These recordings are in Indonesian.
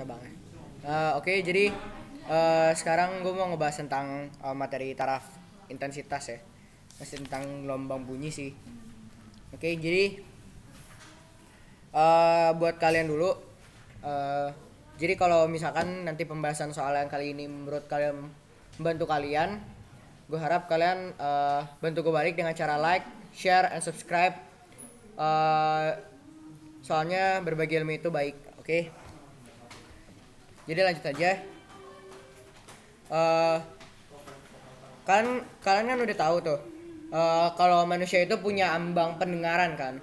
cabangnya uh, oke okay, jadi uh, sekarang gue mau ngebahas tentang uh, materi taraf intensitas ya masih tentang gelombang bunyi sih oke okay, jadi uh, buat kalian dulu uh, jadi kalau misalkan nanti pembahasan soal yang kali ini menurut kalian membantu kalian gue harap kalian uh, bantu gue balik dengan cara like share and subscribe uh, soalnya berbagi ilmu itu baik oke okay? jadi lanjut aja uh, kan kalian kan udah tahu tuh uh, kalau manusia itu punya ambang pendengaran kan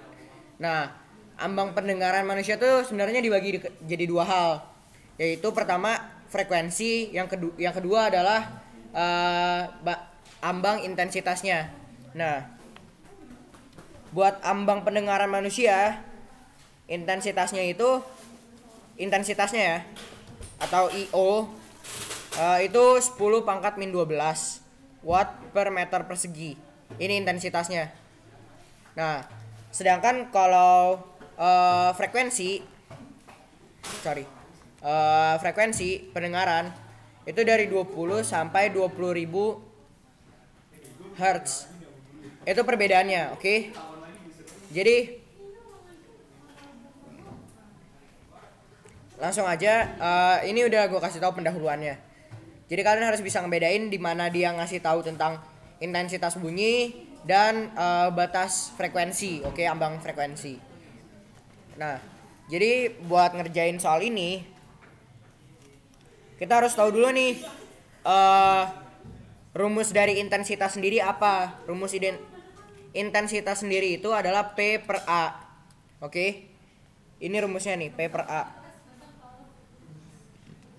nah ambang pendengaran manusia tuh sebenarnya dibagi di, jadi dua hal yaitu pertama frekuensi yang kedua yang kedua adalah uh, ambang intensitasnya nah buat ambang pendengaran manusia intensitasnya itu intensitasnya ya atau IO uh, eh, itu 10 pangkat min 12 watt per meter persegi. Ini intensitasnya. Nah, sedangkan kalau uh, frekuensi sorry uh, frekuensi pendengaran itu dari 20 sampai 20 ribu hertz itu perbedaannya oke okay? jadi langsung aja uh, ini udah gue kasih tahu pendahuluannya jadi kalian harus bisa ngebedain di mana dia ngasih tahu tentang intensitas bunyi dan uh, batas frekuensi oke okay? ambang frekuensi nah jadi buat ngerjain soal ini kita harus tahu dulu nih uh, rumus dari intensitas sendiri apa rumus ident intensitas sendiri itu adalah P per A oke okay? ini rumusnya nih P per A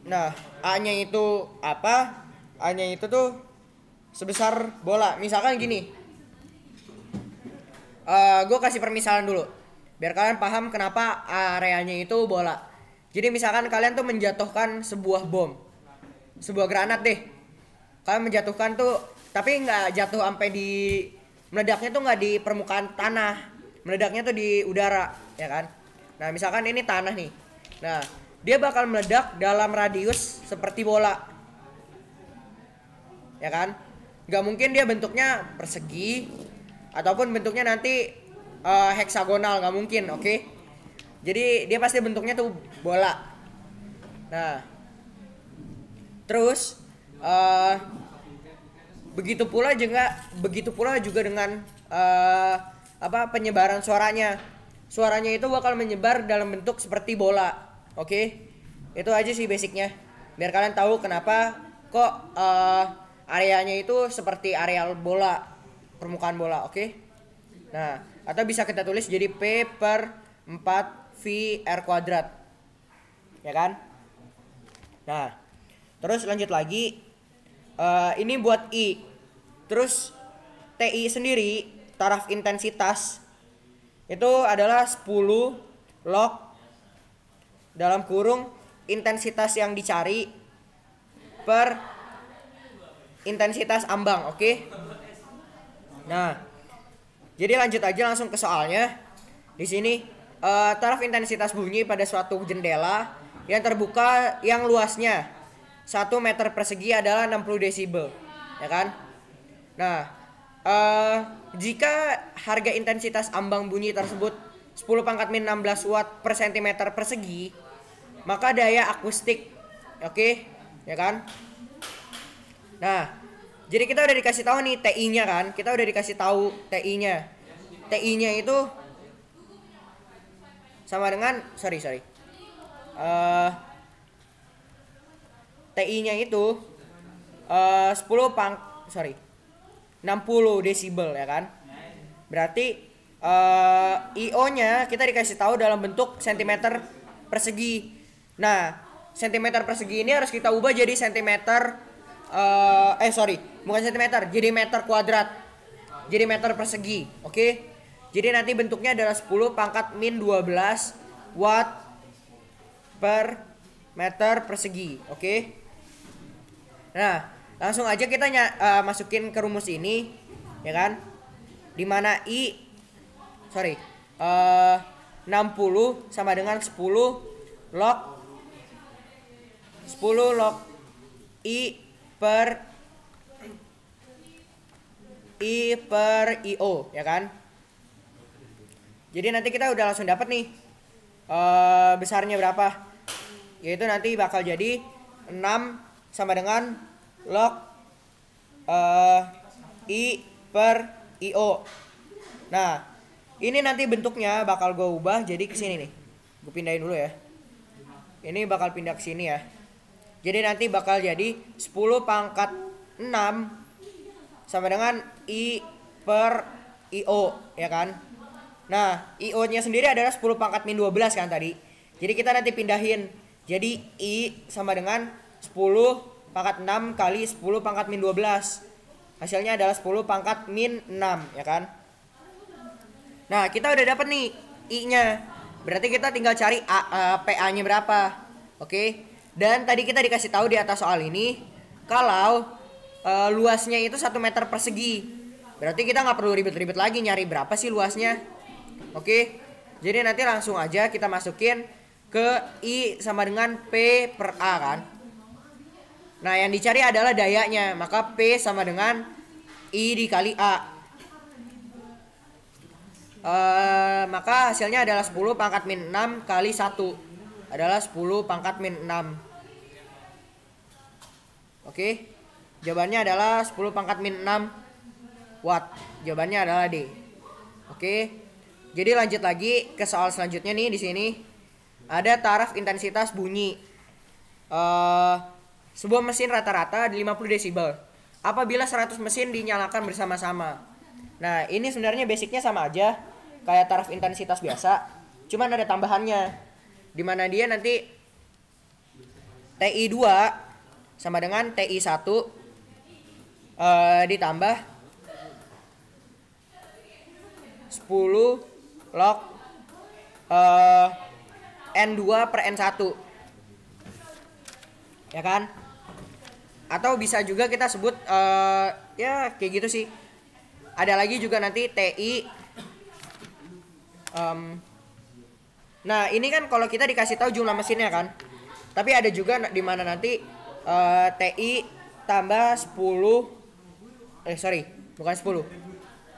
Nah, A-nya itu apa? A-nya itu tuh sebesar bola. Misalkan gini. Uh, eh, gue kasih permisalan dulu. Biar kalian paham kenapa areanya itu bola. Jadi misalkan kalian tuh menjatuhkan sebuah bom. Sebuah granat deh. Kalian menjatuhkan tuh tapi nggak jatuh sampai di meledaknya tuh nggak di permukaan tanah meledaknya tuh di udara ya kan nah misalkan ini tanah nih nah dia bakal meledak dalam radius seperti bola ya kan nggak mungkin dia bentuknya persegi ataupun bentuknya nanti uh, heksagonal nggak mungkin oke okay? jadi dia pasti bentuknya tuh bola nah terus uh, begitu pula juga begitu pula juga dengan uh, apa penyebaran suaranya suaranya itu bakal menyebar dalam bentuk seperti bola Oke. Okay? Itu aja sih basicnya. Biar kalian tahu kenapa kok uh, areanya itu seperti areal bola, permukaan bola, oke? Okay? Nah, atau bisa kita tulis jadi P per 4 V R kuadrat. Ya kan? Nah, terus lanjut lagi uh, ini buat I. Terus TI sendiri taraf intensitas itu adalah 10 log dalam kurung intensitas yang dicari per intensitas ambang, oke? Okay? Nah, jadi lanjut aja langsung ke soalnya. Di sini uh, taraf intensitas bunyi pada suatu jendela yang terbuka yang luasnya 1 meter persegi adalah 60 desibel, ya kan? Nah, uh, jika harga intensitas ambang bunyi tersebut 10 pangkat min 16 watt per sentimeter persegi, maka daya akustik oke okay? ya kan nah jadi kita udah dikasih tahu nih TI-nya kan kita udah dikasih tahu TI-nya TI-nya itu sama dengan sorry sorry uh, eh, TI-nya itu eh, uh, 10 pang sorry 60 desibel ya kan berarti uh, eh, IO-nya kita dikasih tahu dalam bentuk sentimeter persegi Nah, sentimeter persegi ini harus kita ubah jadi sentimeter uh, eh sorry, bukan sentimeter, jadi meter kuadrat. Jadi meter persegi, oke? Okay? Jadi nanti bentuknya adalah 10 pangkat min 12 watt per meter persegi, oke? Okay? Nah, langsung aja kita uh, masukin ke rumus ini, ya kan? Dimana I, sorry, eh, uh, 60 sama dengan 10 log 10 log I per I per IO ya kan jadi nanti kita udah langsung dapat nih uh, besarnya berapa yaitu nanti bakal jadi 6 sama dengan log uh, I per IO nah ini nanti bentuknya bakal gue ubah jadi kesini nih gue pindahin dulu ya ini bakal pindah ke sini ya jadi nanti bakal jadi 10 pangkat 6 sama dengan I per IO ya kan. Nah, IO nya sendiri adalah 10 pangkat min 12 kan tadi. Jadi kita nanti pindahin. Jadi I sama dengan 10 pangkat 6 kali 10 pangkat min 12. Hasilnya adalah 10 pangkat min 6 ya kan. Nah, kita udah dapet nih I-nya. Berarti kita tinggal cari A, uh, eh, PA-nya berapa. Oke. Okay? Dan tadi kita dikasih tahu di atas soal ini kalau e, luasnya itu satu meter persegi. Berarti kita nggak perlu ribet-ribet lagi nyari berapa sih luasnya. Oke. Jadi nanti langsung aja kita masukin ke I sama dengan P per A kan. Nah yang dicari adalah dayanya. Maka P sama dengan I dikali A. Uh, maka hasilnya adalah 10 pangkat min 6 kali 1 adalah 10 pangkat min 6 oke jawabannya adalah 10 pangkat min 6 watt jawabannya adalah D oke jadi lanjut lagi ke soal selanjutnya nih di sini ada taraf intensitas bunyi uh, sebuah mesin rata-rata di 50 desibel apabila 100 mesin dinyalakan bersama-sama. Nah, ini sebenarnya basicnya sama aja kayak taraf intensitas biasa, cuman ada tambahannya di mana dia nanti TI 2 sama dengan TI 1 uh, ditambah 10 log uh, eh, N2 per N1 ya kan atau bisa juga kita sebut uh, ya kayak gitu sih ada lagi juga nanti TI um, Nah, ini kan kalau kita dikasih tahu jumlah mesinnya kan. Tapi ada juga di mana nanti uh, TI tambah 10 eh sorry, bukan 10.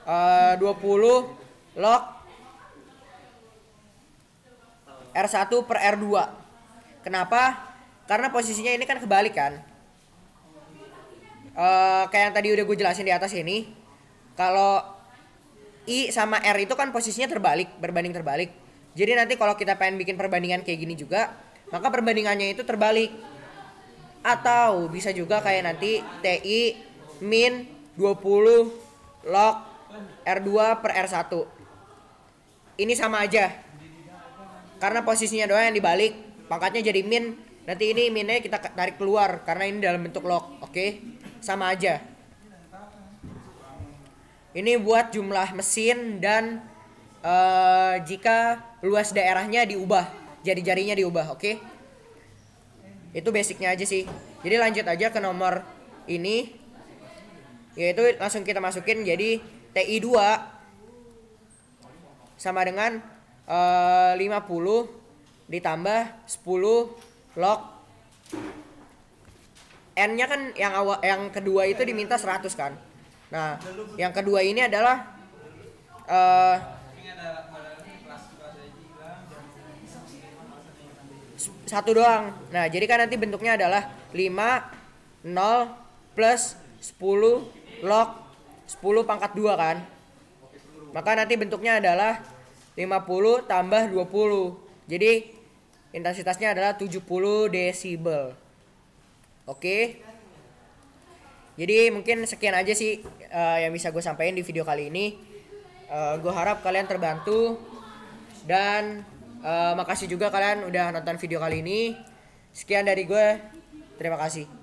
Uh, 20 log R1 per R2. Kenapa? Karena posisinya ini kan kebalik kan. Uh, kayak yang tadi udah gue jelasin di atas ini. Kalau I sama R itu kan posisinya terbalik, berbanding terbalik. Jadi nanti kalau kita pengen bikin perbandingan kayak gini juga, maka perbandingannya itu terbalik. Atau bisa juga kayak nanti TI min 20 log R2 per R1. Ini sama aja. Karena posisinya doang yang dibalik, pangkatnya jadi min. Nanti ini minnya kita tarik keluar karena ini dalam bentuk log, oke? Okay? Sama aja. Ini buat jumlah mesin dan uh, jika luas daerahnya diubah, jari-jarinya diubah, oke? Okay? Itu basicnya aja sih. Jadi lanjut aja ke nomor ini, yaitu langsung kita masukin jadi TI 2 sama dengan eh, uh, 50 ditambah 10 log n-nya kan yang awal yang kedua itu diminta 100 kan. Nah, yang kedua ini adalah uh, satu doang. Nah, jadi kan nanti bentuknya adalah 5 0 plus 10 log 10 pangkat 2 kan. Maka nanti bentuknya adalah 50 tambah 20. Jadi intensitasnya adalah 70 desibel. Oke. Jadi mungkin sekian aja sih uh, yang bisa gue sampaikan di video kali ini uh, eh, gue harap kalian terbantu dan uh, makasih juga kalian udah nonton video kali ini sekian dari gue terima kasih